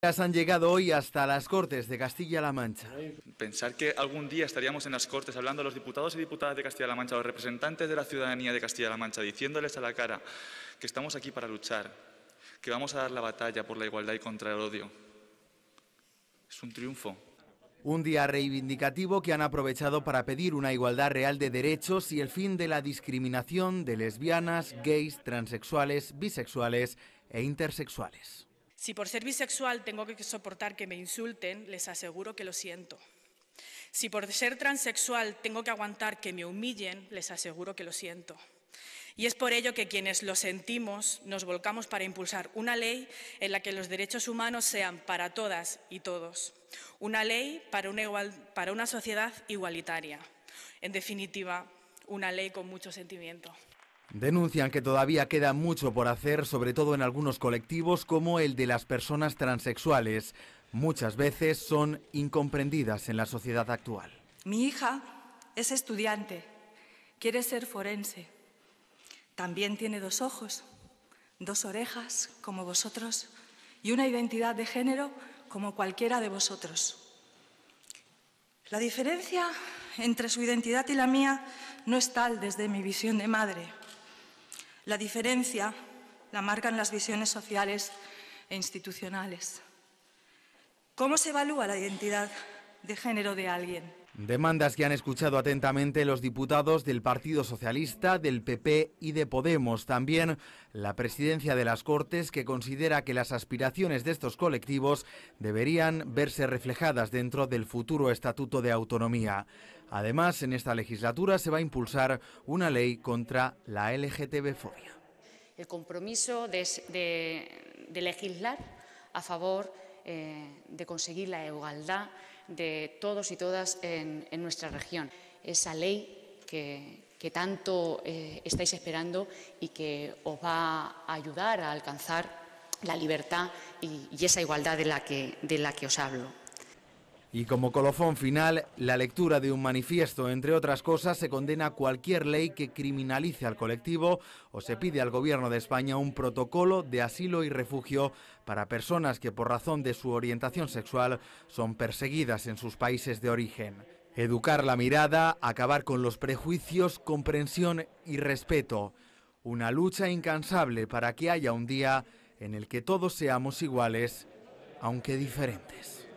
han llegado hoy hasta las Cortes de Castilla-La Mancha. Pensar que algún día estaríamos en las Cortes hablando a los diputados y diputadas de Castilla-La Mancha, a los representantes de la ciudadanía de Castilla-La Mancha, diciéndoles a la cara que estamos aquí para luchar, que vamos a dar la batalla por la igualdad y contra el odio. Es un triunfo. Un día reivindicativo que han aprovechado para pedir una igualdad real de derechos y el fin de la discriminación de lesbianas, gays, transexuales, bisexuales e intersexuales. Si por ser bisexual tengo que soportar que me insulten, les aseguro que lo siento. Si por ser transexual tengo que aguantar que me humillen, les aseguro que lo siento. Y es por ello que quienes lo sentimos nos volcamos para impulsar una ley en la que los derechos humanos sean para todas y todos. Una ley para una, sociedad igualitaria. En definitiva, una ley con mucho sentimiento. Denuncian que todavía queda mucho por hacer, sobre todo en algunos colectivos como el de las personas transexuales. Muchas veces son incomprendidas en la sociedad actual. Mi hija es estudiante, quiere ser forense. También tiene dos ojos, dos orejas, como vosotros, y una identidad de género como cualquiera de vosotros. La diferencia entre su identidad y la mía no es tal desde mi visión de madre la diferencia la marcan las visiones sociales e institucionales. ¿Cómo se evalúa la identidad de género de alguien? Demandas que han escuchado atentamente los diputados del Partido Socialista, del PP y de Podemos. También la presidencia de las Cortes, que considera que las aspiraciones de estos colectivos deberían verse reflejadas dentro del futuro Estatuto de Autonomía. Además, en esta legislatura se va a impulsar una ley contra la LGTB-fobia. El compromiso de, legislar a favor eh, de conseguir la igualdad de todos y todas en, nuestra región. Esa ley que, tanto eh, estáis esperando y que os va a ayudar a alcanzar la libertad y, esa igualdad de la que os hablo. Y como colofón final, la lectura de un manifiesto, entre otras cosas, se condena cualquier ley que criminalice al colectivo o se pide al Gobierno de España un protocolo de asilo y refugio para personas que por razón de su orientación sexual son perseguidas en sus países de origen. Educar la mirada, acabar con los prejuicios, comprensión y respeto. Una lucha incansable para que haya un día en el que todos seamos iguales, aunque diferentes.